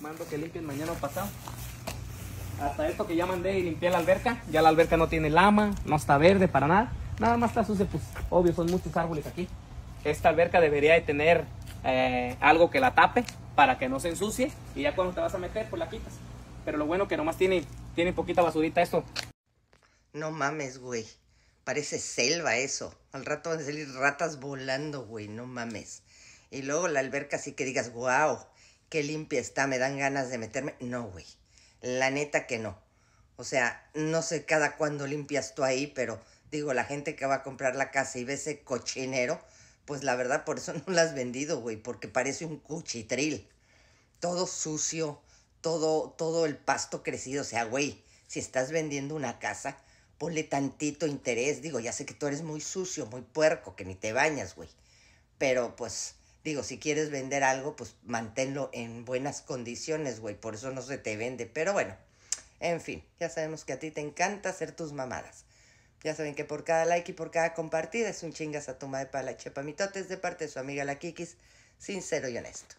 mando que limpien mañana pasado. Hasta esto que ya mandé y limpié la alberca. Ya la alberca no tiene lama, no está verde para nada. Nada más está sucia, pues obvio, son muchos árboles aquí. Esta alberca debería de tener eh, algo que la tape para que no se ensucie. Y ya cuando te vas a meter, pues la quitas. Pero lo bueno que nomás tiene, tiene poquita basurita esto. No mames, güey. Parece selva eso. Al rato van a salir ratas volando, güey. No mames. Y luego la alberca sí que digas, wow, qué limpia está, me dan ganas de meterme. No, güey, la neta que no. O sea, no sé cada cuándo limpias tú ahí, pero digo, la gente que va a comprar la casa y ve ese cochinero, pues la verdad por eso no la has vendido, güey, porque parece un cuchitril. Todo sucio, todo, todo el pasto crecido. O sea, güey, si estás vendiendo una casa, ponle tantito interés. Digo, ya sé que tú eres muy sucio, muy puerco, que ni te bañas, güey. Pero pues Digo, si quieres vender algo, pues manténlo en buenas condiciones, güey. Por eso no se te vende. Pero bueno, en fin, ya sabemos que a ti te encanta hacer tus mamadas. Ya saben que por cada like y por cada compartida es un chingas a toma de pala mitotes de parte de su amiga la Kikis, sincero y honesto.